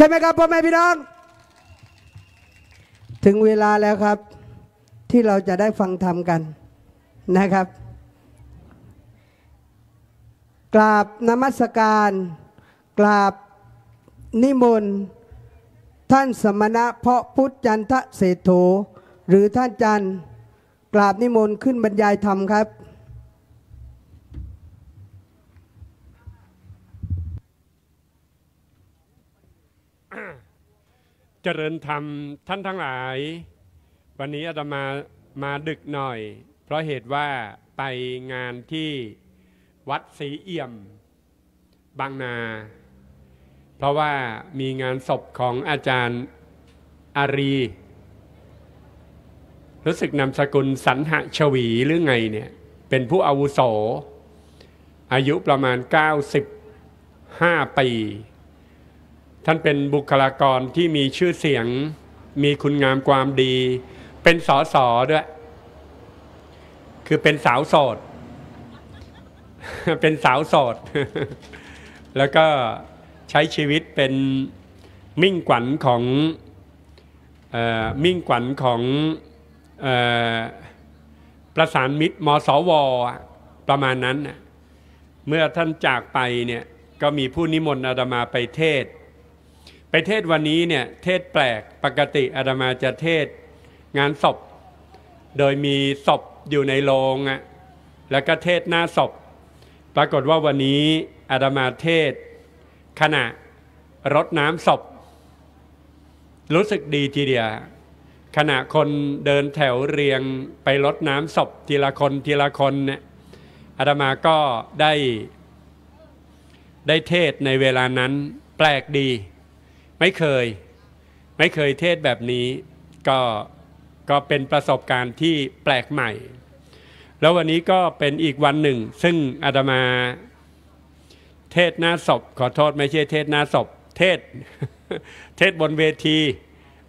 ใช่ไหมครับพ่อแม่พี่น้องถึงเวลาแล้วครับที่เราจะได้ฟังธรรมกันนะครับ กราบนมัสการ กราบนิมนต์ท่านสมณะเพาะพุทธจันทะเศรษฐหรือท่านจันกราบนิมนต์ขึ้นบรรยายธรรมครับเจริญธรรมท่านทั้งหลาย วันนี้อาตมามาดึกหน่อย เพราะเหตุว่าไปงานที่วัดศรีเอี่ยม บางนา เพราะว่ามีงานศพของอาจารย์อารี รู้สึกนามสกุลสันหะชวีหรือไงเนี่ยเป็นผู้อาวุโส อายุประมาณ95ปีท่านเป็นบุคลากรที่มีชื่อเสียงมีคุณงามความดี เป็นสอสอด้วย คือเป็นสาวโสด เป็นสาวโสด แล้วก็ใช้ชีวิตเป็นมิ่งขวัญของมิ่งขวัญของประสานมิตร มสวประมาณนั้น เมื่อท่านจากไปเนี่ยก็มีผู้นิมนต์อาตมาไปเทศไปเทศวันนี้เนี่ยเทศแปลกปกติอาตมาจะเทศงานศพ โดยมีศพอยู่ในโรงอะแล้วก็เทศหน้าศพปรากฏว่าวันนี้อาตมาเทศขณะรดน้ำศพ รู้สึกดีทีเดียวขณะคนเดินแถวเรียงไปรดน้ำศพ ทีละคนทีละคนเนี่ยอาตมาก็ได้ ได้เทศในเวลานั้น แปลกดีไม่เคย ไม่เคยเทศแบบนี้ก็ก็เป็นประสบการณ์ที่แปลกใหม่ แล้ววันนี้ก็เป็นอีกวันหนึ่ง ซึ่งอาตมา เทศหน้าศพขอโทษไม่ใช่เทศหน้าศพเทศเทศบนเวที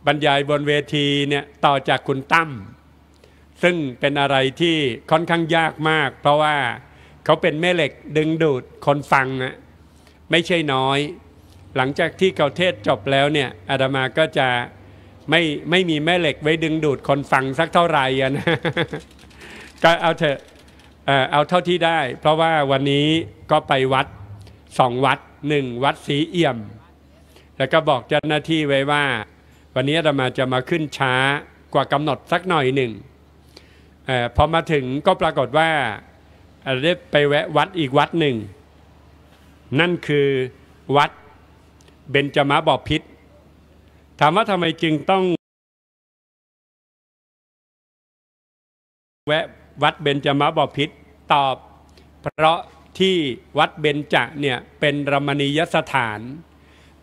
บรรยายบนเวทีเนี่ยต่อจากคุณตั้มซึ่งเป็นอะไรที่ค่อนข้างยากมาก เพราะว่าเขาเป็นแม่เหล็กดึงดูดคนฟังนะไม่ใช่น้อยหลังจากที่เขาเทศจบแล้วเนี่ย อาตมาก็จะไม่ไม่มีแม่เหล็กไว้ดึงดูดคนฟังสักเท่าไหร่นะก็เอาเถอะเอาเท่าที่ได้ เพราะว่าวันนี้ก็ไปวัดสองวัดหนึ่งวัดสีเอี่ยม แล้วก็บอกเจ้าหน้าที่ไว้ว่า วันนี้อาตมาจะมาขึ้นช้ากว่ากำหนดสักหน่อยหนึ่งอพอมาถึงก็ปรากฏว่าได้ไปแวะวัดอีกวัดหนึ่งนั่นคือวัดเบญจมาบอบพิษ ถามว่าทำไมจึงต้อง แวะวัดเบญจมาบอบพิษตอบเพราะที่วัดเบญจะเนี่ยเป็นรมณียสถาน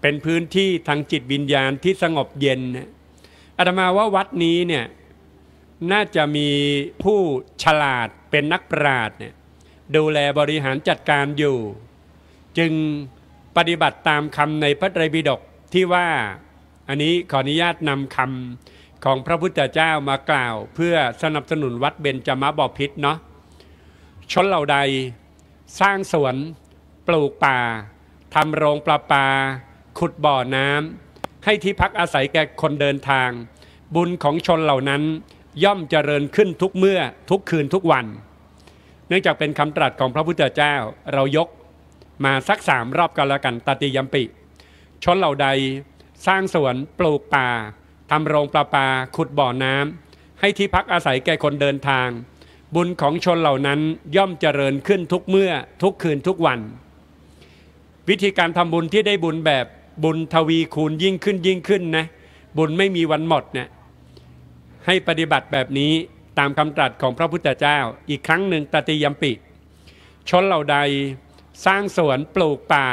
เป็นพื้นที่ทางจิตวิญญาณที่สงบเย็นอาตมาว่าวัดนี้เนี่ยน่าจะมีผู้ฉลาดเป็นนักปราชญ์เนี่ยดูแลบริหารจัดการอยู่จึงปฏิบัติตามคำในพระไตรปิฎกที่ว่าอันนี้ขออนุญาตนำคำของพระพุทธเจ้ามากล่าว เพื่อสนับสนุนวัดเบญจมาบพิษเนาะชนเหล่าใด สร้างสวนปลูกป่าทำโรงปลาปลาขุดบ่อน้ำให้ที่พักอาศัยแก่คนเดินทาง บุญของชนเหล่านั้นย่อมเจริญขึ้นทุกเมื่อทุกคืนทุกวัน เนื่องจากเป็นคำตรัสของพระพุทธเจ้าเรายกมาสักสามรอบกันแล้วกัน ตติยมปิ ชนเหล่าใด สร้างสวนปลูกป่าทำโรงประปาขุดบ่อน้ำ ให้ที่พักอาศัยแก่คนเดินทาง บุญของชนเหล่านั้นย่อมเจริญขึ้นทุกเมื่อ ทุกคืนทุกวัน วิธีการทำบุญที่ได้บุญแบบ บุญทวีคูณยิ่งขึ้นยิ่งขึ้นนะ บุญไม่มีวันหมดเนี่ย ให้ปฏิบัติแบบนี้ตามคำตรัสของพระพุทธเจ้า อีกครั้งหนึ่งตติยมปิ ชนเหล่าใดสร้างสวนปลูกป่า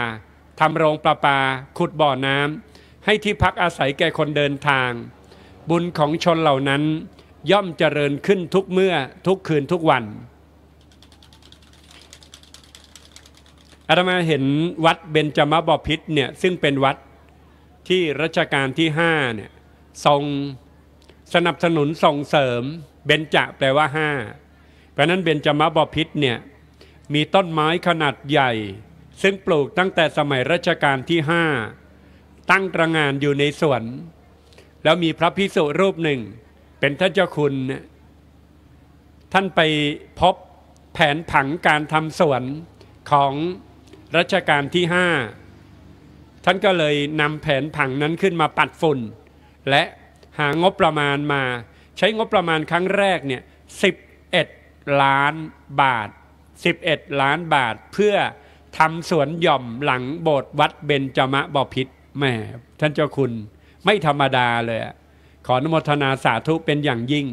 ทำโรงประปา ขุดบ่อน้ำให้ที่พักอาศัยแก่คนเดินทาง บุญของชนเหล่านั้น ย่อมเจริญขึ้นทุกเมื่อทุกคืนทุกวันอาตมาเห็นวัดเบญจมบพิษเนี่ยซึ่งเป็นวัดที่รัชกาลที่ห้าเนี่ยทรง สนับสนุนส่งเสริม เบญจะแปลว่าห้าเพราะนั้นเบญจมบพิษเนี่ยมีต้นไม้ขนาดใหญ่ ซึ่งปลูกตั้งแต่สมัยรัชกาลที่ห้าตั้งตระงานอยู่ในสวน แล้วมีพระพิสุรูปหนึ่ง เป็นท่านเจ้าคุณ ท่านไปพบแผนผังการทำสวน ของรัชกาลที่ห้าท่านก็เลยนำแผนผังนั้นขึ้นมาปัดฝุ่นและหางบประมาณมา ใช้งบประมาณครั้งแรกเนี่ยสิบเอ็ดล้านบาท11 ล้านบาทเพื่อทำสวนหย่อมหลังโบสถ์วัดเบญจมะบพิษแม่ ท่านเจ้าคุณไม่ธรรมดาเลย ขออนุโมทนาสาธุ เป็นอย่างยิ่ง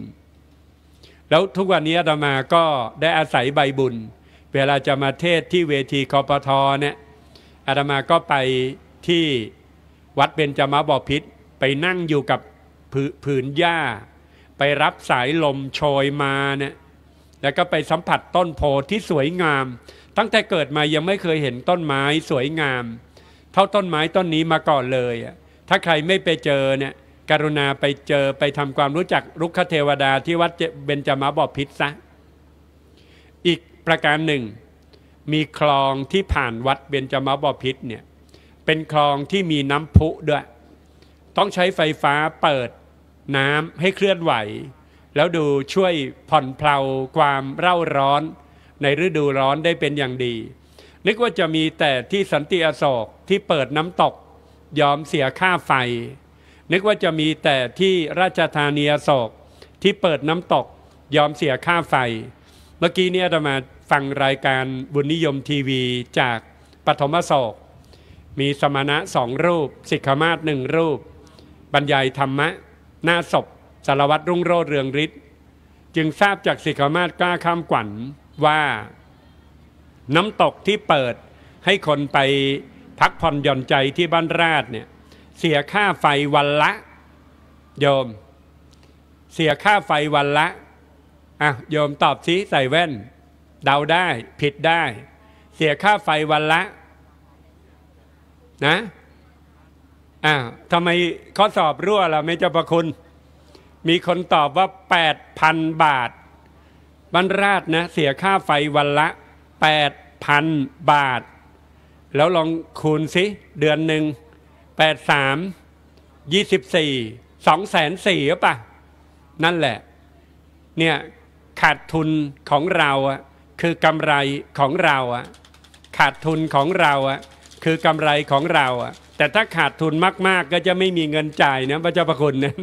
แล้วทุกวันนี้อาตมาก็ได้อาศัยใบบุญ เวลาจะมาเทศที่เวทีคอปทอเนี่ยอาตมาก็ไปที่วัดเบญจมาบพิษไปนั่งอยู่กับผืนหญ้า ไปรับสายลมโชยมาเนี่ยแล้วก็ไปสัมผัสต้นโพที่สวยงาม ตั้งแต่เกิดมายังไม่เคยเห็นต้นไม้สวยงาม เท่าต้นไม้ต้นนี้มาก่อนเลย ถ้าใครไม่ไปเจอเนี่ยกรุณาไปเจอไปทำความรู้จักลุกคเทวดาที่วัดเบญจมาบพิษซะอีกประการหนึ่ง มีคลองที่ผ่านวัด เบญจมาบพิษเนี่ยเป็นคลองที่มีน้ำพุด้วย ต้องใช้ไฟฟ้าเปิด น้ำให้เคลื่อนไหวแล้วดูช่วยผ่อนเพลาความเร่าร้อนในฤดูร้อนได้เป็นอย่างดี นึกว่าจะมีแต่ที่สันติอโศกที่เปิดน้ำตก ยอมเสียค่าไฟ นึกว่าจะมีแต่ที่ราชธานีอโศกที่เปิดน้ำตก ยอมเสียค่าไฟ เมื่อกี้นี้จะมาฟังรายการบุญนิยมทีวีจากปฐมโศก มีสมณะสองรูปสิกขมาศหนึ่งรูป บรรยายธรรมะหน้าศพสารวัตรรุ่งโรจน์เรืองฤทธิ์จึงทราบจากสิกขมาศกล้าข้ามขวัญว่าน้ำตกที่เปิด ให้คนไปพักผ่อนหย่อนใจที่บ้านราชเนี่ย เสียค่าไฟวันละ โยม เสียค่าไฟวันละอ่ะโยมตอบซิใส่แว่น เดาได้ผิดได้ เสียค่าไฟวันละ นะ อ่าทำไมข้อสอบรั่วล่ะไม่เจ้าประคุณมีคนตอบว่า 8,000 บาทบรรราชนะ เสียค่าไฟวันละ 8,000 บาท แล้วลองคูณสิ เดือนหนึ่ง8 3 24 2แสนสี่หรือปะนั่นแหละเนี่ยขาดทุนของเราอะคือกำไรของเราอะขาดทุนของเราอะคือกำไรของเราอะแต่ถ้าขาดทุนมาก ๆ ก็จะไม่มีเงินจ่ายนะพระเจ้าประคุณนะ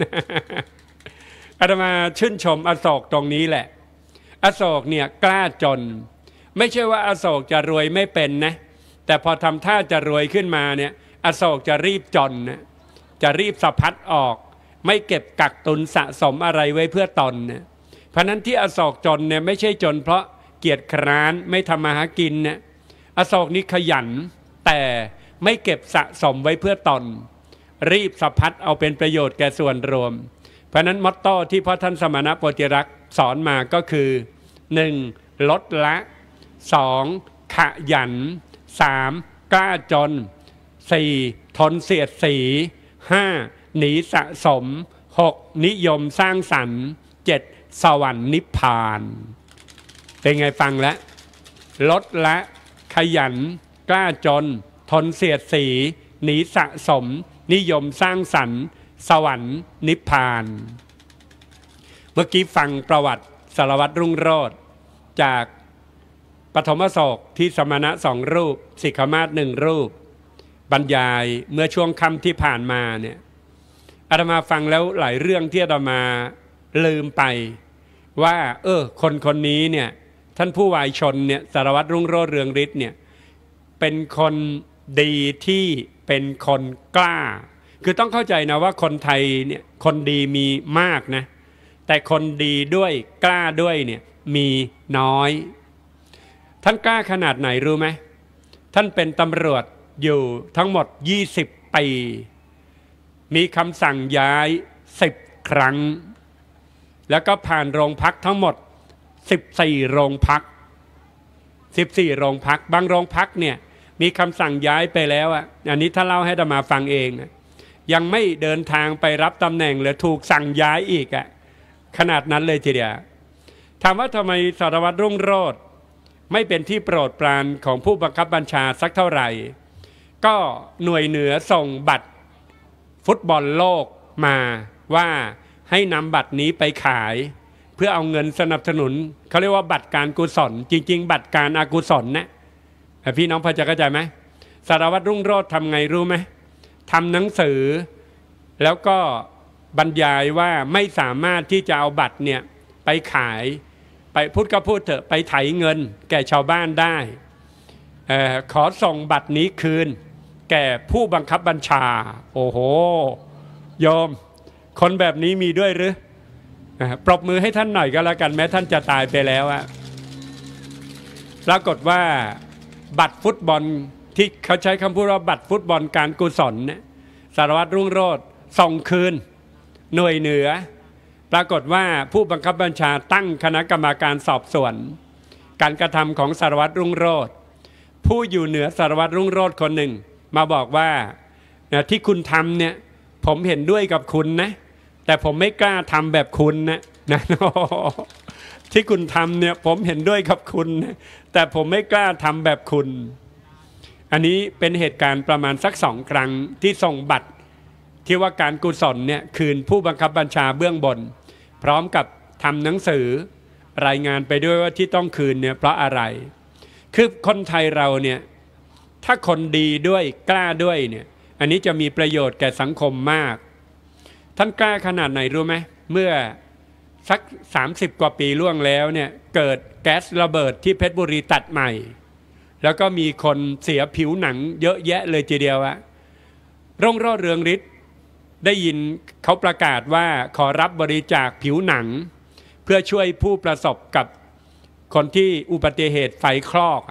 อาตมาชื่นชมอโศก ตรงนี้แหละ อโศกเนี่ยกล้าจน ไม่ใช่ว่าอโศกจะรวยไม่เป็นนะแต่พอทำท่าจะรวยขึ้นมาเนี่ย อโศกจะรีบจนนะจะรีบสะพัดออก ไม่เก็บ กักตุนสะสมอะไรไว้เพื่อตนนะเพราะนั้นที่อโศกจนเนี่ยไม่ใช่จนเพราะเกียรติคร้านไม่ทำมาหากินนะอโศกนี้ขยัน แต่ไม่เก็บสะสมไว้เพื่อตอนรีบสะพัดเอาเป็นประโยชน์แก่ส่วนรวมราะนั้นมอตโต้ที่พ่อท่านสมณะโปติรักสอนมาก็คือ 1. ลดละ 2. ขยัน 3. กล้าจน 4. ทนเสียดสี 5. หนีสะสม 6. นิยมสร้างสรรค์ 7. สวรรค์นิพพาน เป็นไงฟังแล้วลดละขยันกล้าจน ทนเสียดสี หนีสะสม นิยมสร้างสรรค์สวรรค์นิพพาน เมื่อกี้ฟังประวัติสารวัตรรุ่งโรธจากปฐมศกที่สมณะสองรูปสิกขมาศหนึ่งรูป บรรยาย เมื่อช่วงคำที่ผ่านมาเนี่ยอาตมาฟังแล้วหลายเรื่องที่อาตมาลืมไปว่า เออ คนคนนี้เนี่ย ท่านผู้วายชนเนี่ยสารวัตรรุ่งโรธเรืองฤทธิ์เนี่ยเป็นคนดีที่เป็นคนกล้าคือต้องเข้าใจนะว่าคนไทยเนี่ยคนดีมีมากนะแต่คนดีด้วยกล้าด้วยเนี่ยมีน้อยท่านกล้าขนาดไหนรู้ไหมท่านเป็นตำรวจอยู่ทั้งหมด20ปีมีคำสั่งย้าย10ครั้ง แล้วก็ผ่านโรงพักทั้งหมด14โรงพัก14โรงพักบางโรงพักเนี่ยมีคำสั่งย้ายไปแล้วอ่ะอันนี้ถ้าเล่าให้ดมาฟังเองนะยังไม่เดินทางไปรับตำแหน่ง หรือถูกสั่งย้ายอีกอะขนาดนั้นเลยทีเดียว ถามว่าทำไมสารวัตรรุ่งโรธไม่เป็นที่โปรดปรานของผู้บังคับบัญชาสักเท่าไหร่ ก็หน่วยเหนือส่งบัตรฟุตบอลโลกมาว่าให้นำบัตรนี้ไปขาย เพื่อเอาเงินสนับสนุนเขาเรียกว่าบัตรการกุศล จริง ๆ บัตรการอากุศลนะพี่น้องพอจะเข้าใจไหมสารวัตรรุ่งโรธทำไงรู้ไหมทำหนังสือ แล้วก็บรรยายว่าไม่สามารถที่จะเอาบัตรเนี่ยไปขาย ไปพูดก็พูดเถอะไปไถเงิน แก่ชาวบ้านได้ ขอส่งบัตรนี้คืน แก่ผู้บังคับบัญชา โอ้โห โยม คนแบบนี้มีด้วยหรือปรบมือให้ท่านหน่อยก็แล้วกัน แม้ท่านจะตายไปแล้วอะปรากฏว่าบัตรฟุตบอลที่เขาใช้คำพูดว่าบัตรฟุตบอลการกุศลเนี่ยสารวัตรรุ่งโรธส่งคืน หน่วยเหนือ ปรากฏว่าผู้บังคับบัญชาตั้งคณะกรรมการสอบสวน การกระทำของสารวัตรรุ่งโรธผู้อยู่เหนือสารวัตรรุ่งโรธคนหนึ่ง มาบอกว่าที่คุณทำเนี่ยผมเห็นด้วยกับคุณนะแต่ผมไม่กล้าทำแบบคุณนะนะที่คุณทำเนี่ยผมเห็นด้วยกับคุณแต่ผมไม่กล้าทำแบบคุณอันนี้เป็นเหตุการณ์ประมาณสักสองครั้งที่ส่งบัตรที่ว่าการกุศลเนี่ยคืนผู้บังคับบัญชาเบื้องบน พร้อมกับทำหนังสือรายงานไปด้วยว่าที่ต้องคืนเนี่ยเพราะอะไร คือคนไทยเราเนี่ยถ้าคนดีด้วยกล้าด้วยเนี่ยอันนี้จะมีประโยชน์แก่สังคมมาก ท่านกล้าขนาดไหนรู้ไหม เมื่อสัก 30 กว่าปีล่วงแล้วเนี่ยเกิดแก๊สระเบิดที่เพชรบุรีตัดใหม่แล้วก็มีคนเสียผิวหนัง เยอะแยะเลยทีเดียวอะร่องรอดเรืองฤทธิ์ได้ยินเขาประกาศว่าขอรับบริจาคผิวหนัง เพื่อช่วยผู้ประสบกับคนที่อุบัติเหตุไฟคลอก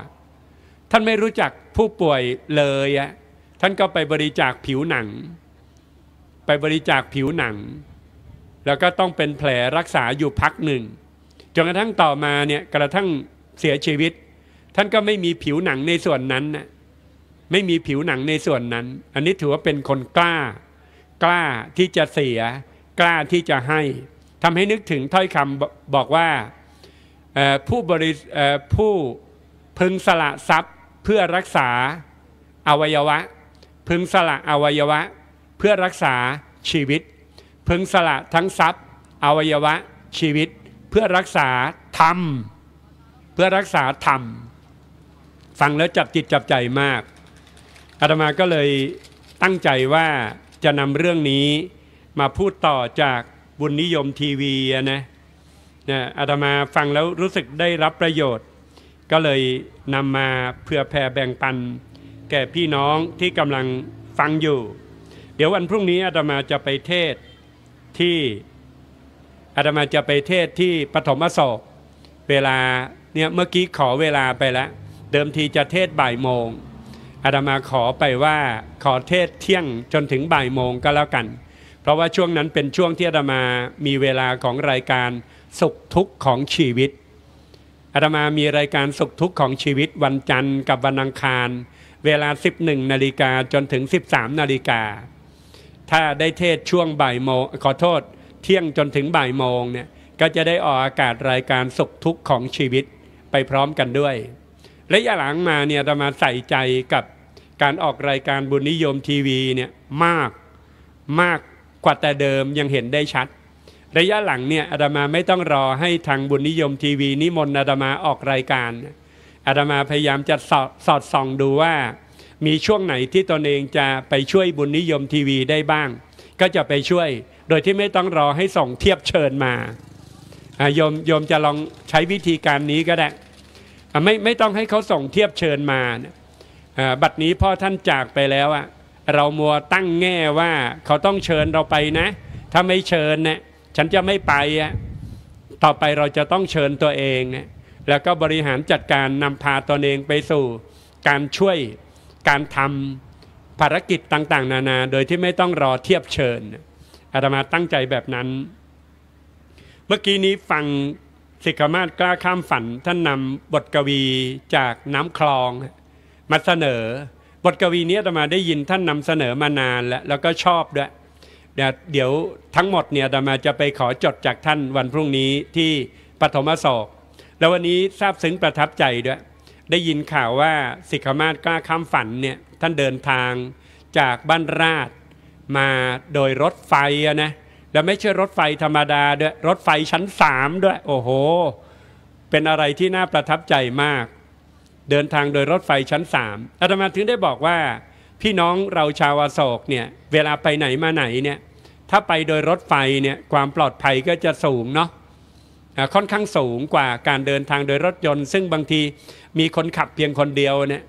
ท่านไม่รู้จักผู้ป่วยเลยอะท่านก็ไปบริจาคผิวหนัง ไปบริจาคผิวหนัง แล้วก็ต้องเป็นแผลรักษาอยู่พักหนึ่งจนกระทั่งต่อมาเนี่ยกระทั่งเสียชีวิตท่านก็ไม่มีผิวหนังในส่วนนั้นนะไม่มีผิวหนังในส่วนนั้น อันนี้ถือว่าเป็นคนกล้ากล้าที่จะเสียกล้าที่จะให้ทำให้นึกถึงถ้อยคำบอกว่าผู้บริผู้พึงสละทรัพย์เพื่อรักษาอวัยวะ พึงสละอวัยวะ เพื่อรักษาชีวิต พึงสละทั้งทรัพย์ อวัยวะชีวิต เพื่อรักษาธรรม เพื่อรักษาธรรมฟังแล้วจับจิตจับใจมากอาตมาก็เลยตั้งใจว่าจะนำเรื่องนี้มาพูดต่อจากบุญนิยมทีวีนะนะอาตมาฟังแล้วรู้สึกได้รับประโยชน์ ก็เลยนำมาเพื่อแผ่แบ่งปัน แก่พี่น้องที่กำลังฟังอยู่ เดี๋ยววันพรุ่งนี้อาตมาจะไปเทศที่อาตมาจะไปเทศที่ปฐมอโศกเวลาเนี่ยเมื่อกี้ขอเวลาไปแล้วเดิมทีจะเทศบ่ายโมงอาดามาขอไปว่าขอเทศเที่ยงจนถึงบ่ายโมงก็แล้วกัน เพราะว่าช่วงนั้นเป็นช่วงที่อาดามามีเวลาของรายการสุขทุกข์ของชีวิต อาตมามีรายการสุขทุกข์ของชีวิตวันจันทร์กับวันอังคาร เวลา 11นาฬิกาจนถึง 13นาฬิกาถ้าได้เทศช่วงบ่ายโมงขอโทษเที่ยงจนถึงบ่ายโมงเนี่ยก็จะได้ออกอากาศรายการสุขทุกข์ของชีวิตไปพร้อมกันด้วยระยะหลังมาเนี่ยจะมาใส่ใจกับการออกรายการบุญนิยมทีวีเนี่ยมากมากกว่าแต่เดิมยังเห็นได้ชัด ระยะหลังเนี่ยอาตมาไม่ต้องรอให้ทางบุญนิยมทีวีนิมนต์อาตมาออกรายการอาตมาพยายามจะสอดสอดส่องดูว่า มีช่วงไหนที่ตนเองจะไปช่วยบุญนิยมทีวีได้บ้าง ก็จะไปช่วย โดยที่ไม่ต้องรอให้ส่งเทียบเชิญมาโยมโยมจะลองใช้วิธีการนี้ก็ได้ไม่ไม่ต้องให้เขาส่งเทียบเชิญมาเนี่ยบัดนี้พ่อท่านจากไปแล้วอะเรามัวตั้งแง่ว่าเขาต้องเชิญเราไปนะ ถ้าไม่เชิญเนี่ยฉันจะไม่ไปอะต่อไปเราจะต้องเชิญตัวเองเนี่ยแล้วก็บริหารจัดการนำพาตนเองไปสู่ การช่วยการทำภารกิจต่าง ๆ นานา โดยที่ไม่ต้องรอเทียบเชิญอาตมาตั้งใจแบบนั้น เมื่อกี้นี้ฟังสิกขมาศกล้าข้ามฝันท่านนำบทกวีจากน้ำคลองมาเสนอ บทกวีนี้ตมาได้ยินท่านนำเสนอมานานแล้ว แล้วก็ชอบด้วยเดี๋ยวทั้งหมดเนี่ยตมาจะไปขอจดจากท่านวันพรุ่งนี้ที่ปฐมศศกแล้ววันนี้ทราบซึ้งประทับใจด้วย ได้ยินข่าวว่าสิกขมาศกล้าข้ามฝันเนี่ยท่านเดินทางจากบ้านราชมาโดยรถไฟนะแล้วไม่ใช่รถไฟธรรมดาด้วยรถไฟชั้นสามด้วยโอ้โห เป็นอะไรที่น่าประทับใจมาก เดินทางโดยรถไฟชั้นสามอาตมาถึงได้บอกว่า พี่น้องเราชาวอโศกเนี่ยเวลาไปไหนมาไหนเนี่ยถ้าไปโดยรถไฟเนี่ยความปลอดภัยก็จะสูงเนาะค่อนข้างสูงกว่าการเดินทางโดยรถยนต์ซึ่งบางทีมีคนขับเพียงคนเดียวเนี่ย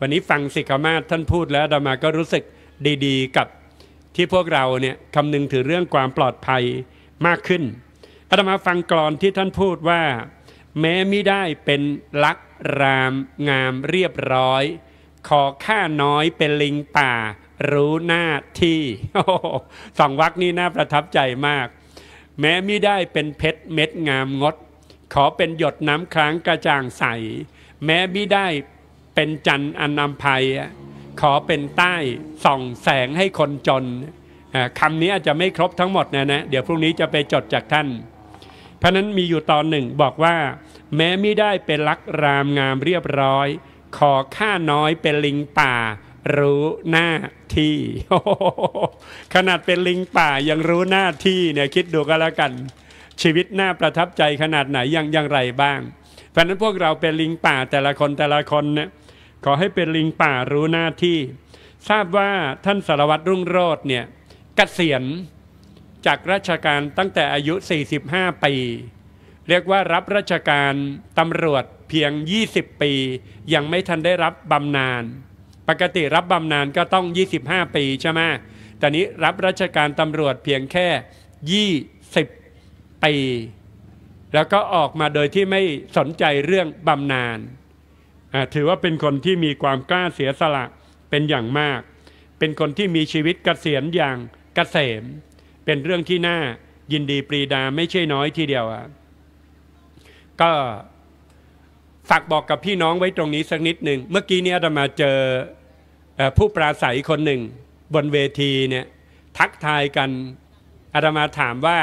วันนี้ฟังสิกขามาศท่านพูดแล้วดามาก็รู้สึกดีๆ กับที่พวกเราเนี่ยคำนึงถึงเรื่องความปลอดภัยมากขึ้น อาตมาฟังกรอนที่ท่านพูดว่า แม้ไม่ได้เป็นลักรามงามเรียบร้อย ขอข้าน้อยเป็นลิงป่า รู้หน้าที่สองวักนี่น่าประทับใจมาก แม้ไม่ได้เป็นเพชรเม็ดงามงด ขอเป็นหยดน้ำค้างกระจ่างใสแม้ไม่ได้เป็นจันทร์อันนำภัยขอเป็นใต้ส่องแสงให้คนจนคำนี้อาจจะไม่ครบทั้งหมดนะนะเดี๋ยวพรุ่งนี้จะไปจดจากท่าน เพราะนั้นมีอยู่ตอนหนึ่งบอกว่า แม้ไม่ได้เป็นลักรามงามเรียบร้อย ขอข้าน้อยเป็นลิงป่า รู้หน้าที่ ขนาดเป็นลิงป่ายังรู้หน้าที่เนี่ยคิดดูก็แล้วกัน ชีวิตน่าประทับใจขนาดไหนยังอย่างไรบ้าง เพราะนั้นพวกเราเป็นลิงป่าแต่ละคนแต่ละคนเนี่ยขอให้เป็นลิงป่ารู้หน้าที่ ทราบว่าท่านสารวัตรรุ่งโรจน์เนี่ยกเกษียณจากราชการตั้งแต่อายุ 45 ปี เรียกว่ารับราชการตำรวจเพียง 20 ปี ยังไม่ทันได้รับบำนาญปกติรับบำนาญก็ต้อง 25 ปีใช่ไหมแต่นี้รับราชการตำรวจเพียงแค่ 20 ปี แล้วก็ออกมาโดยที่ไม่สนใจเรื่องบำนาญถือว่าเป็นคนที่มีความกล้าเสียสละเป็นอย่างมาก เป็นคนที่มีชีวิตกเกษียณอย่างกเกษม เป็นเรื่องที่น่ายินดีปรีดาไม่ใช่น้อยทีเดียวอ่ะก็ฝากบอกกับพี่น้องไว้ตรงนี้สักนิดหนึ่งเมื่อกี้เนี่ยเรมาเจอผู้ปราศัยคนหนึ่ง บนเวทีเนี่ย ทักทายกันอาตมาถามว่า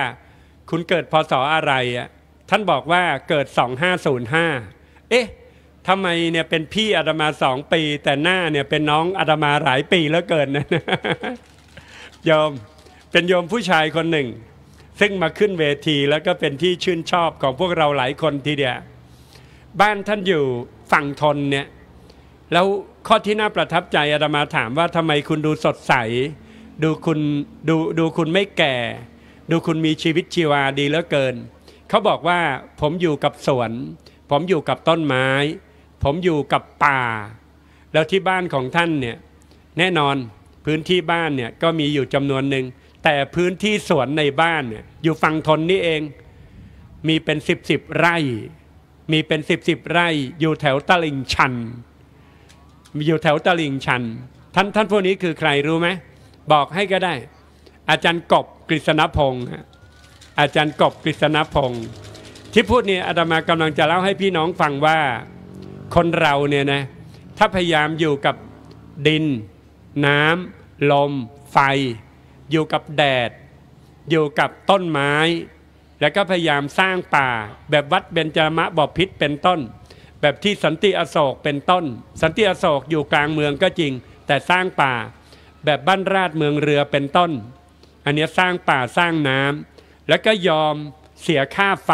คุณเกิดพศออะไรอ่ะท่านบอกว่าเกิด 2505เอ๊ะทำไมเนี่ยเป็นพี่อาตมาสองปี แต่หน้าเนี่ยเป็นน้องอาตมาหลายปีแล้วเกินนะโยมเป็นโยมผู้ชายคนหนึ่ง ซึ่งมาขึ้นเวทีแล้วก็เป็นที่ชื่นชอบของพวกเราหลายคนทีเดียวบ้านท่านอยู่ฝั่งทนเนี่ยแล้วข้อที่น่าประทับใจอาตมาถามว่าทำไมคุณดูสดใสดูคุณดูดูคุณไม่แก่ ดูคุณมีชีวิตชีวาดีเหลือเกิน เขาบอกว่าผมอยู่กับสวน ผมอยู่กับต้นไม้ผมอยู่กับป่า แล้วที่บ้านของท่านเนี่ยแน่นอนพื้นที่บ้านเนี่ยก็มีอยู่จำนวนหนึ่งแต่พื้นที่สวนในบ้านเนี่ยอยู่ฝั่งทนนี่เอง มีเป็นสิบสิบไร่ มีเป็นสิบสิบไร่ อยู่แถวตลิงชัน มีอยู่แถวตลิงชันท่านท่านพวกนี้คือใครรู้ไหมบอกให้ก็ได้ อาจารย์กบกฤษณพงศ์อาจารย์กบกฤษณพงศ์ที่พูดเนี่ยอาตมากำลังจะเล่าให้พี่น้องฟังว่าคนเราเนี่ยนะถ้าพยายามอยู่กับดิน น้ำลม ไฟ อยู่กับแดด อยู่กับต้นไม้ แล้วก็พยายามสร้างป่า แบบวัดเบญจมะบอบพิษเป็นต้น แบบที่สันติอโศกเป็นต้น สันติอโศกอยู่กลางเมืองก็จริง แต่สร้างป่าแบบบ้านราชเมืองเรือเป็นต้น อันนี้สร้างป่าสร้างน้ำแล้วก็ยอมเสียค่าไฟ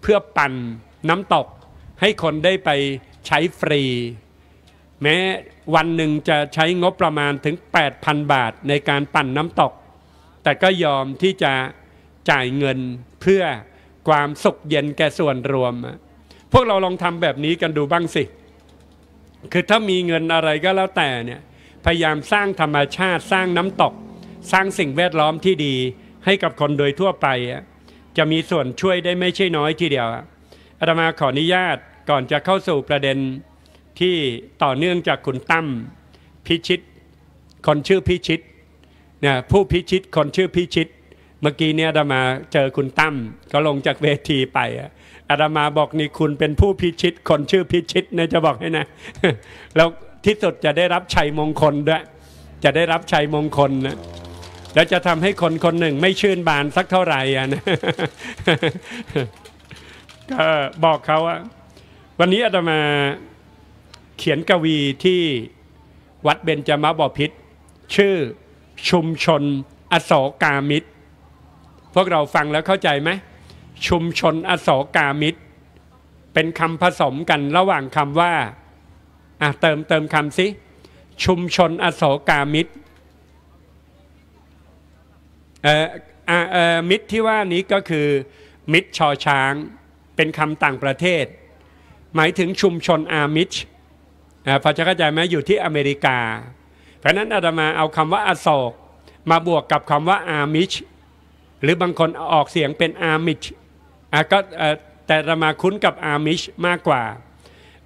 เพื่อปั่นน้ำตกให้คนได้ไปใช้ฟรี แม้วันหนึ่งจะใช้งบประมาณถึง 8,000 บาทในการปั่นน้ำตก แต่ก็ยอมที่จะจ่ายเงินเพื่อความสุขเย็นแก่ส่วนรวม พวกเราลองทำแบบนี้กันดูบ้างสิคือถ้ามีเงินอะไรก็แล้วแต่เนี่ยพยายามสร้างธรรมชาติสร้างน้ำตก สร้างสิ่งแวดล้อมที่ดี ให้กับคนโดยทั่วไป จะมีส่วนช่วยได้ไม่ใช่น้อยทีเดียวอาตมาขออนุญาตก่อนจะเข้าสู่ประเด็นที่ต่อเนื่องจากคุณตั้มพิชิตคนชื่อพิชิตนะผู้พิชิตคนชื่อพิชิต เมื่อกี้เนี่ยอาตมาเจอคุณตั้มก็ลงจากเวทีไปอาตมาบอกนี่คุณเป็นผู้พิชิต คนชื่อพิชิตนะจะบอกให้นะแล้วที่สุดจะได้รับชัยมงคลด้วยจะได้รับชัยมงคลนะแล้วจะทำให้คนคนหนึ่งไม่ชื่นบานสักเท่าไหร่อ่ะนะก็บอกเขาว่า วันนี้อาตมาเขียนกวีที่ วัดเบญจมาบพิษชื่อชุมชนอโศกามิตร พวกเราฟังแล้วเข้าใจไหม ชุมชนอโศกามิตร เป็นคำผสมกันระหว่างคำว่าอ่ะเติมเติมคำสิชุมชนอโศกามิตรเอ่อเอ่อมิตรที่ว่านี้ก็คือ มิตรชอช้างเป็นคำต่างประเทศ หมายถึงชุมชนอามิชพอจะเข้าใจไหมอยู่ที่อเมริกา เพราะนั้นอาตมาเอาคำว่าอโศกมาบวกกับคำว่าอามิช หรือบางคนออกเสียงเป็นอามิชก็แต่อาตมาคุ้นกับอามิชมากกว่า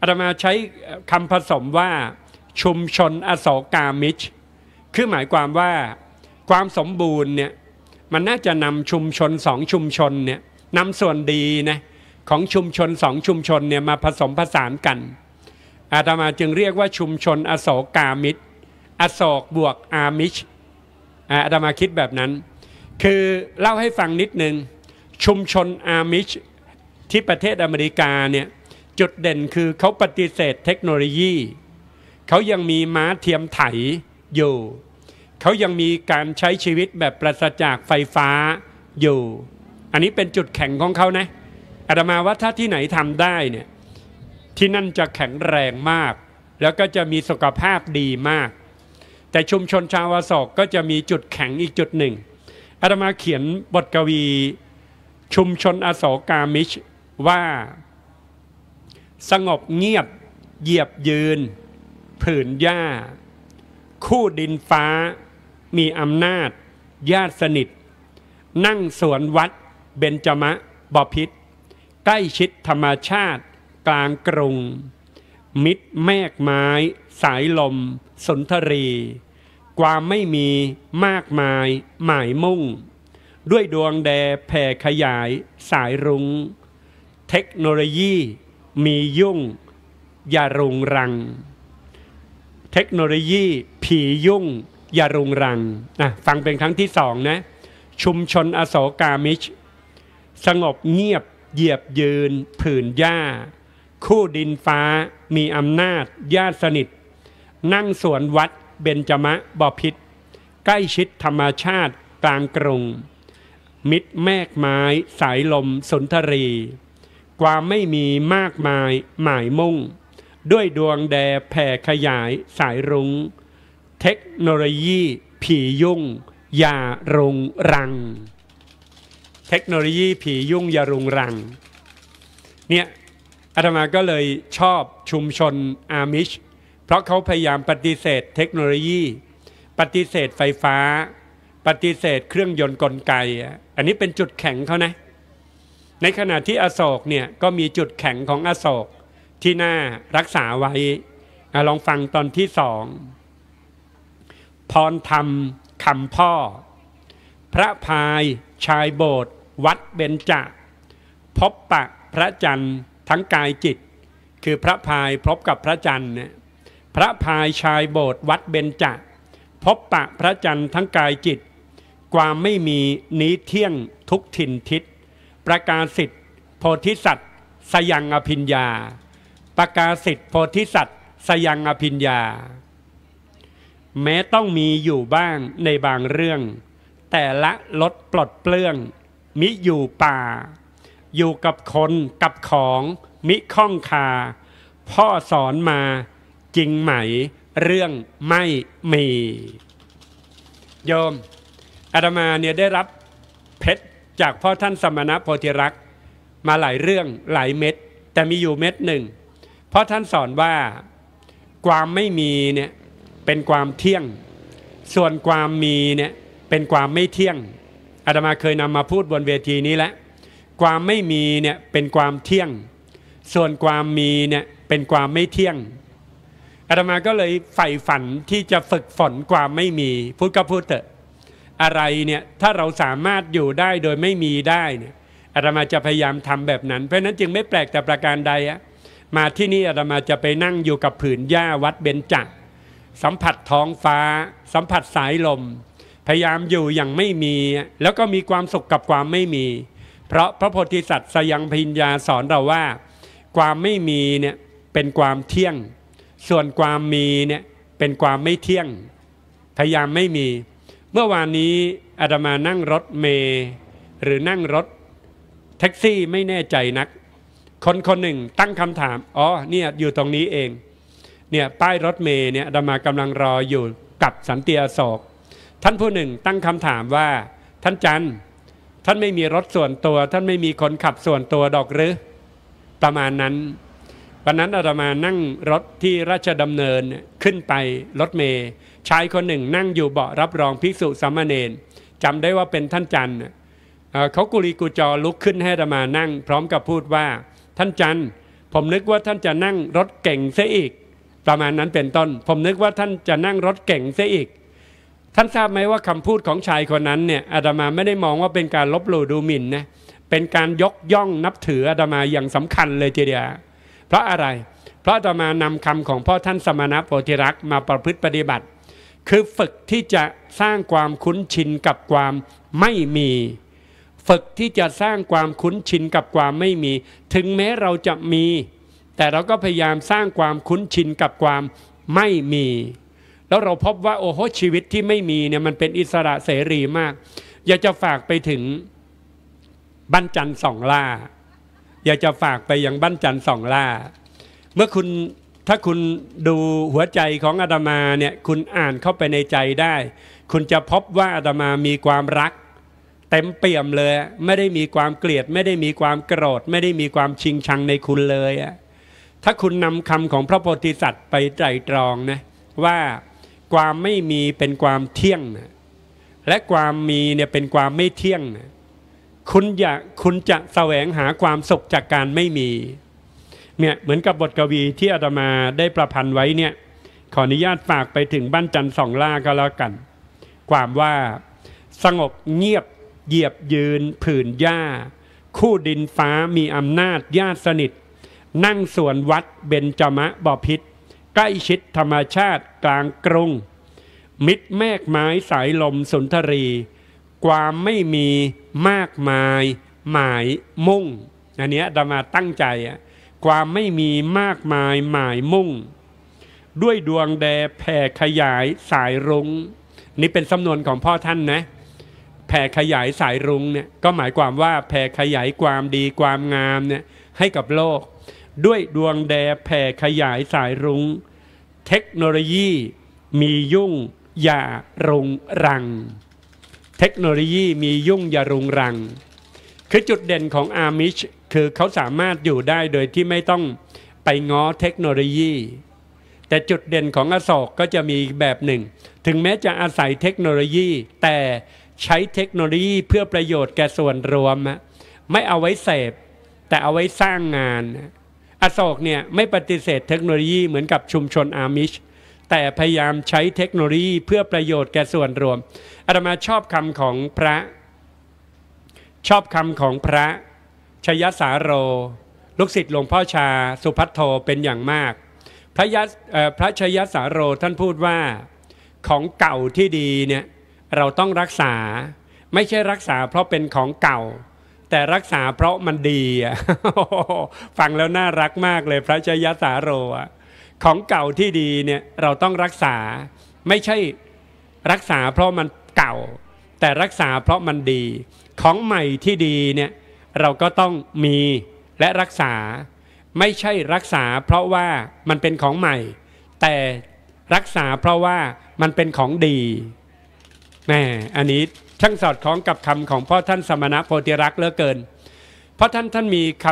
อาตมาใช้คำผสมว่าชุมชนอโศกามิช คือหมายความว่าความสมบูรณ์เนี่ยมันน่าจะนำชุมชนสองชุมชนเนี่ยนำส่วนดีนะของชุมชนสองชุมชนเนี่ยมาผสมผสานกัน อาตมาจึงเรียกว่าชุมชนอโศกามิตรอโศกบวกอามิชอาตมาคิดแบบนั้น คือเล่าให้ฟังนิดนึงชุมชนอามิชที่ประเทศอเมริกาเนี่ยจุดเด่นคือเขาปฏิเสธเทคโนโลยีเขายังมีม้าเทียมไถอยู่ เขายังมีการใช้ชีวิตแบบปราศจากไฟฟ้าอยู่ อันนี้เป็นจุดแข็งของเขานะเอาตมาว่า ถ้าที่ไหนทำได้เนี่ยที่นั่นจะแข็งแรงมาก แล้วก็จะมีสุขภาพดีมาก แต่ชุมชนชาววสอกก็จะมีจุดแข็งอีกจุดหนึ่งอาตมาเขียนบทกวีชุมชนอโศกามิชว่า สงบเงียบ เหยียบยืนผืนหญ้า คู่ดินฟ้า มีอำนาจ ญาติสนิท นั่งสวนวัดเบญจมะบพิษใกล้ชิดธรรมชาติ กลางกรุง มิตรแมกไม้ สายลม สนทรี ความไม่มีมากมายหมายมุ่ง ด้วยดวงแดแผ่ขยาย สายรุง้งเทคโนโลยีมียุ่งอย่ารุงรัง เทคโนโลยีผียุ่งอย่ารุงรังนะฟังเป็นครั้งที่สองนะชุมชนอโศกามิช สงบเงียบเหยียบยืนผืนหญ้า คู่ดินฟ้ามีอำนาจญาติสนิท นั่งสวนวัดเบญจมะบพิษใกล้ชิดธรรมชาติกลางกรุง มิตรแมกไม้สายลมสนทรีความไม่มีมากมายหมายมุ่ง ด้วยดวงแดแผ่ขยายสายรุง้งเทคโนโลยีผียุ่งอย่ารงรังเทคโนโลยีผียุ่งยารุงรัง เนี่ยอาตมาก็เลยชอบชุมชนอามิช เพราะเขาพยายามปฏิเสธ เทคโนโลยี ปฏิเสธไฟฟ้า ปฏิเสธเครื่องยนต์กลไกอันนี้เป็นจุดแข็งเขานะ ในขณะที่อโศกเนี่ยก็มีจุดแข็งของอโศกที่น่ารักษาไว้อลองฟังตอนที่สองพรธรรมคำพ่อ พระพายชายโบสถวัดเบญจพบปะพระจันทร์ทั้งกายจิต คือพระพายพบกับพระจันทร์นีพระพายชายโบสถ์วัดเบญจพบปะพระจันทร์ทั้งกายจิต ความไม่มีนี้เที่ยงทุกถิ่นทิศประกาศสิทธิโพธิสัตว์ สยังอภิญญาประกาศสิทธิโพธิสัตว์สยังอภิญญา แม้ต้องมีอยู่บ้างในบางเรื่อง แต่ละลดปลดเปลื้องมิอยู่ป่า อยู่กับคนกับของมิข้องคา พ่อสอนมาจริงไหมเรื่องไม่มี โยม อาตมาเนี่ยได้รับเพชรจากพ่อท่านสมณะโพธิรักษ์มาหลายเรื่องหลายเม็ดแต่มีอยู่เม็ดหนึ่งพ่อท่านสอนว่าความไม่มีเนี่ยเป็นความเที่ยง ส่วนความมีเนี่ยเป็นความไม่เที่ยงอาตมาเคยนำมาพูดบนเวทีนี้แล้วความไม่มีเนี่ยเป็นความเที่ยง ส่วนความมีเนี่ยเป็นความไม่เที่ยงอาตมาก็เลยใฝ่ฝันที่จะฝึกฝนความไม่มีพูดก็พูดเถอะอะไรเนี่ยถ้าเราสามารถอยู่ได้โดยไม่มีได้เนี่ยอาตมาจะพยายามทำแบบนั้น เพราะนั้นจึงไม่แปลกแต่ประการใดอะมาที่นี่อาตมาจะไปนั่งอยู่กับผืนหญ้าวัดเบญจสัมผัสท้องฟ้า สัมผัสสายลมพยายามอยู่อย่างไม่มีแล้วก็มีความสุขกับความไม่มี เพราะพระโพธิสัตว์สยังพิญญาสอนเราว่า ความไม่มีเนี่ยเป็นความเที่ยง ส่วนความมีเนี่ยเป็นความไม่เที่ยงพยายามไม่มี เมื่อวานนี้อาตมานั่งรถเมย์หรือนั่งรถแท็กซี่ไม่แน่ใจนักคนคนหนึ่งตั้งคำถามอ๋อเนี่ยอยู่ตรงนี้เองเนี่ยป้ายรถเมย์เนี่ยอาตมากำลังรออยู่กับสันเตียโศกท่านผู้หนึ่ง ตั้งคำถามว่า ท่านจันท่านไม่มีรถส่วนตัวท่านไม่มีคนขับส่วนตัวดอกหรือ ประมาณนั้นวันนั้นอาตมานั่งรถที่ราชดำเนินขึ้นไปรถเมย์ชายคนหนึ่งนั่งอยู่เบาะรับรองภิกษุสามเณรจำได้ว่าเป็นท่านจันเขากุลีกุจอลุกขึ้นให้อาตมานั่ง พร้อมกับพูดว่า ท่านจันผมนึกว่าท่านจะนั่งรถเก่งเสอีก ประมาณนั้นเป็นต้น ผมนึกว่าท่านจะนั่งรถเก่งเสอีกท่านทราบไหมว่าคำพูดของชายคนนั้นเนี่ยอาดามาไม่ได้มองว่าเป็นการลบหลู่ดูหมิ่นนะเป็นการยกย่องนับถืออาดามาอย่างสำคัญเลยทีเดียวเพราะอะไร เพราะอาดามานำคำของพ่อท่านสมณะโพธิรักษ์มาประพฤติปฏิบัติ คือฝึกที่จะสร้างความคุ้นชินกับความไม่มี ฝึกที่จะสร้างความคุ้นชินกับความไม่มี ถึงแม้เราจะมี แต่เราก็พยายามสร้างความคุ้นชินกับความไม่มีแล้วเราพบว่า โอ้โหชีวิตที่ไม่มีเนี่ยมันเป็นอิสระเสรีมาก อยากจะฝากไปถึงบ้านจันสองล่า อยากจะฝากไปยังบ้านจันสองล่า เมื่อคุณถ้าคุณดูหัวใจของอาตมาเนี่ย คุณอ่านเข้าไปในใจได้ คุณจะพบว่าอาตมามีความรัก เต็มเปี่ยมเลย ไม่ได้มีความเกลียดไม่ได้มีความโกรธ ไม่ได้มีความชิงชังในคุณเลยอะถ้าคุณนำคำของพระโพธิสัตว์ไปไตรตรองนะว่าความไม่มีเป็นความเที่ยงนะและความมีเนี่ยเป็นความไม่เที่ยงนะคุณอยากคุณจะแสวงหาความสุขจากการไม่มี เนี่ยเหมือนกับบทกวีที่อาตมาได้ประพันธ์ไว้เนี่ยขออนุญาตฝากไปถึงบ้านจันทร์สอง ล่าก็แล้วกัน ความว่าสงบเงียบ เหยียบยืนผืนหญ้า คู่ดินฟ้ามีอำนาจญาติสนิท นั่งสวนวัดเบญจมะบ่อพิษใกล้ชิดธรรมชาติกลางกรุงมิดแมกไม้สายลมสุนทรี ความไม่มีมากมายหมายมุ่งอันนี้ดามาตั้งใจอะความไม่มีมากมายหมายมุ่ง ด้วยดวงแดแผ่ขยายสายรุง้ง นี่เป็นสำนวนของพ่อท่านนะแผ่ขยายสายรุ้งเนี่ยก็หมายความว่าแผ่ขยายความดีความงามเนี่ยให้กับโลก ด้วยดวงแดแผ่ขยายสายรุง้งเทคโนโลยีมียุ่งอย่ารุงรัง เทคโนโลยีมียุ่งอย่ารุงรัง คือจุดเด่นของอามิชคือเขาสามารถอยู่ได้โดยที่ไม่ต้องไปง้อเทคโนโลยี แต่จุดเด่นของอโศกก็จะมีแบบหนึ่ง ถึงแม้จะอาศัยเทคโนโลยี แต่ใช้เทคโนโลยีเพื่อประโยชน์แก่ส่วนรวม ไม่เอาไว้เสพแต่เอาไว้สร้างงานอโศกเนี่ยไม่ปฏิเสธเทคโนโลยีเหมือนกับชุมชนอามิช แต่พยายามใช้เทคโนโลยีเพื่อประโยชน์แก่ส่วนรวมอาตมาชอบคำของพระ ชอบคำของพระชยสาโรลูกศิษย์หลวงพ่อชาสุพัทโทเป็นอย่างมาก พระยะพระชยสาโรท่านพูดว่าของเก่าที่ดีเนี่ยเราต้องรักษาไม่ใช่รักษาเพราะเป็นของเก่าแต่รักษาเพราะมันดีอ่ะฟังแล้วน่ารักมากเลยพระชยสาโรอ่ะของเก่าที่ดีเนี่ยเราต้องรักษาไม่ใช่รักษาเพราะมันเก่า แต่รักษาเพราะมันดี ของใหม่ที่ดีเนี่ยเราก็ต้องมีและรักษา ไม่ใช่รักษาเพราะว่ามันเป็นของใหม่ แต่รักษาเพราะว่ามันเป็นของดีแม่อันนี้ช่างสอดคล้องกับคำของพ่อท่านสมณะโพธิรักษ์เหลือเกิน เพราะท่านท่านมีค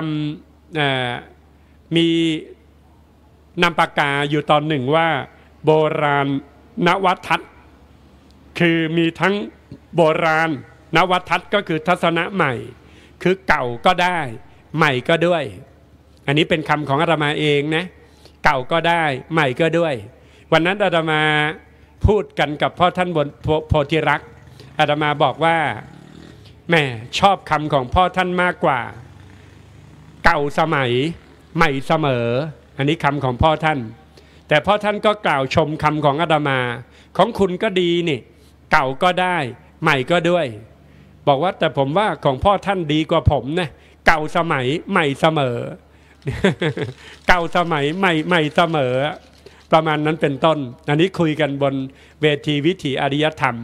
ำมีนามปากกาอยู่ตอนหนึ่งว่าโบราณนวัทัศคือมีทั้งโบราณนวัทัศก็คือทัศนะใหม่ คือเก่าก็ได้ ใหม่ก็ด้วย อันนี้เป็นคำของอาตมาเองนะเก่าก็ได้ใหม่ก็ด้วย วันนั้นอาตมาพูดกันกับพ่อท่านบนโพธิรักษ์อาตมาบอกว่า แม่ ชอบคำของพ่อท่านมากกว่า เก่าสมัยใหม่เสมอ อันนี้คำของพ่อท่าน แต่พ่อท่านก็กล่าวชมคำของอาตมา ของคุณก็ดีนี่ เก่าก็ได้ ใหม่ก็ด้วย บอกว่าแต่ผมว่าของพ่อท่านดีกว่าผมนะเก่าสมัยใหม่เสมอ เก่าสมัยใหม่ใหม่เสมอ ประมาณนั้นเป็นต้น อันนี้คุยกันบนเวทีวิถีอริยธรรม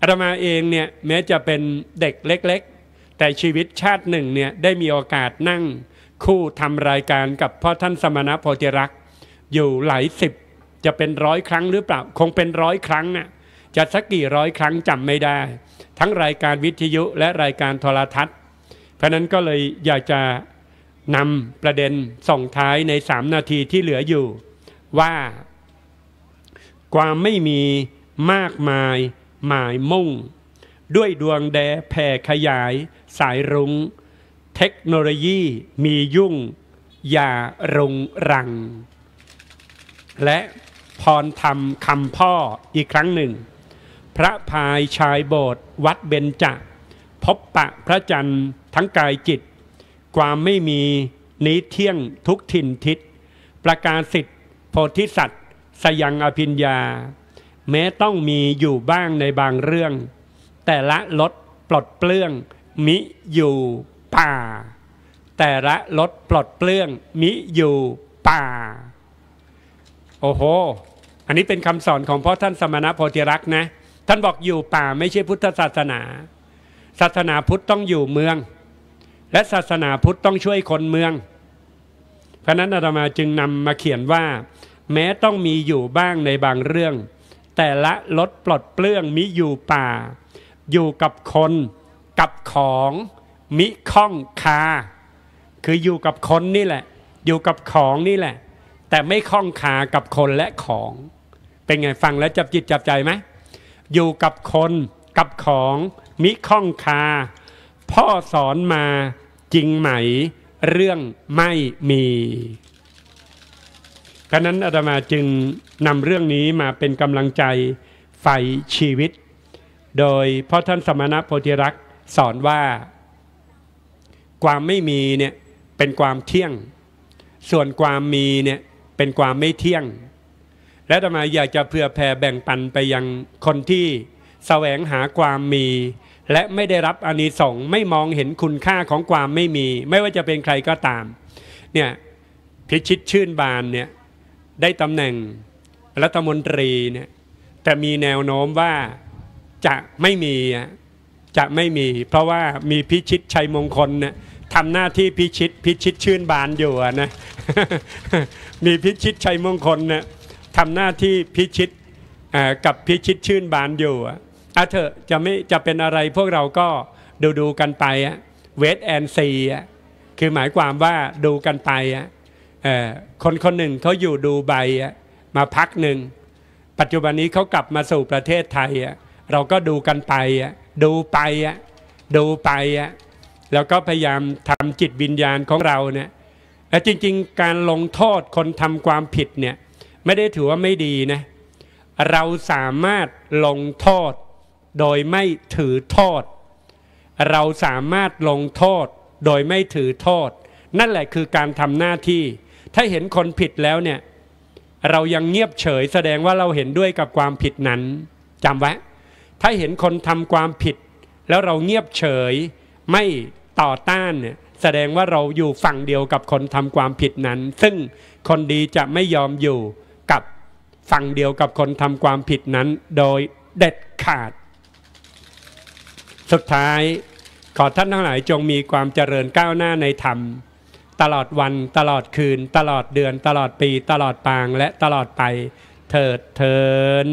อาตมาเองเนี่ยแม้จะเป็นเด็กเล็ก ๆ แต่ชีวิตชาติหนึ่งเนี่ยได้มีโอกาสนั่ง คู่ทำรายการกับพ่อท่านสมณโพธิรักษ์อยู่หลายสิบ จะเป็นร้อยครั้งหรือเปล่า คงเป็นร้อยครั้งน่ะจะสักกี่ร้อยครั้งจำไม่ได้ ทั้งรายการวิทยุและรายการโทรทัศน์ เพราะนั้นก็เลยอยากจะนำประเด็นส่งท้ายในสามนาทีที่เหลืออยู่ว่าความไม่มีมากมายหมายมุ่ง ด้วยดวงแดแผ่ขยายสายรุง้งเทคโนโลยีมียุ่ง อย่ารงรัง และพรธรรมคำพ่ออีกครั้งหนึ่ง พระพายชายโบสถ์วัดเบญจพบปะพระจันทร์ทั้งกายจิต ความไม่มีนี้เที่ยงทุกถิ่นทิศประกาศสิทธิโพธิสัตว์ สยังอภิญญาแม้ต้องมีอยู่บ้างในบางเรื่อง แต่ละลดปลดเปลื้อง มิอยู่ป่า แต่ละลดปลดเปลื้อง มิอยู่ป่า โอ้โห อันนี้เป็นคำสอนของพ่อท่านสมณโพธิรักษ์นะ ท่านบอกอยู่ป่าไม่ใช่พุทธศาสนา ศาสนาพุทธต้องอยู่เมือง และศาสนาพุทธต้องช่วยคนเมืองพระนั้นอาตมาจึงนำมาเขียนว่า แม้ต้องมีอยู่บ้างในบางเรื่องแต่ละลดปลดเปลื้องมิอยู่ป่า อยู่กับคนกับของ มิข้องคาคืออยู่กับคนนี่แหละ อยู่กับของนี่แหละ แต่ไม่ข้องคากับคนและของ เป็นไงฟังแล้วจับจิตจับใจไหมอยู่กับคนกับของมิข้องคาพ่อสอนมาจริงไหมเรื่องไม่มีกระนั้นอาตมาจึงนำเรื่องนี้มาเป็นกำลังใจ ไฟชีวิต โดยพ่อท่านสมณะโพธิรักษ์สอนว่า ความไม่มีเนี่ยเป็นความเที่ยง ส่วนความมีเนี่ยเป็นความไม่เที่ยง และทำไมอยากจะเพื่อแผ่แบ่งปันไปยังคนที่แสวงหาความมี และไม่ได้รับอานิสงส์ไม่มองเห็นคุณค่าของความไม่มี ไม่ว่าจะเป็นใครก็ตาม เนี่ยพิชิตชื่นบานเนี่ยได้ตำแหน่งรัฐมนตรีเนี่ยแต่มีแนวโน้มว่าจะไม่มีจะไม่มีเพราะว่ามีพิชิต ชัยมงคลเนี่ยทำหน้าที่พิชิตพิชิตชื่นบานอยู่นะมีพิชิตชัยมงคลเนี่ยทำหน้าที่พิชิตกับพิชิตชื่นบานอยู่อ่ะเถอะจะไม่จะเป็นอะไรพวกเราก็ดูดูกันไปเวทแอนซีคือหมายความว่าดูกันไป คนคนหนึ่งเขาอยู่ดูใบอะมาพักหนึ่ง ปัจจุบันนี้เขากลับมาสู่ประเทศไทยอ่ะเราก็ดูกันไป ดูไปดูไปแล้วก็พยายามทำจิตวิญญาณของเราเนี่ยแต่จริงๆการลงโทษคนทำความผิดเนี่ยไม่ได้ถือว่าไม่ดีนะเราสามารถลงโทษ โดยไม่ถือโทษ เราสามารถลงโทษโดยไม่ถือโทษ นั่นแหละคือการทำหน้าที่ ถ้าเห็นคนผิดแล้วเนี่ยเรายังเงียบเฉยแสดงว่าเราเห็นด้วยกับความผิดนั้นจำไว้ถ้าเห็นคนทำความผิดแล้วเราเงียบเฉยไม่ต่อต้านเนี่ยแสดงว่าเราอยู่ฝั่งเดียวกับคนทำความผิดนั้น ซึ่งคนดีจะไม่ยอมอยู่กับฝั่งเดียวกับคนทำความผิดนั้น โดยเด็ดขาด สุดท้ายขอท่านทั้งหลายจงมีความเจริญก้าวหน้าในธรรมตลอดวันตลอดคืน ตลอดเดือน ตลอดปีตลอดปางและตลอดไปเถิดเทิน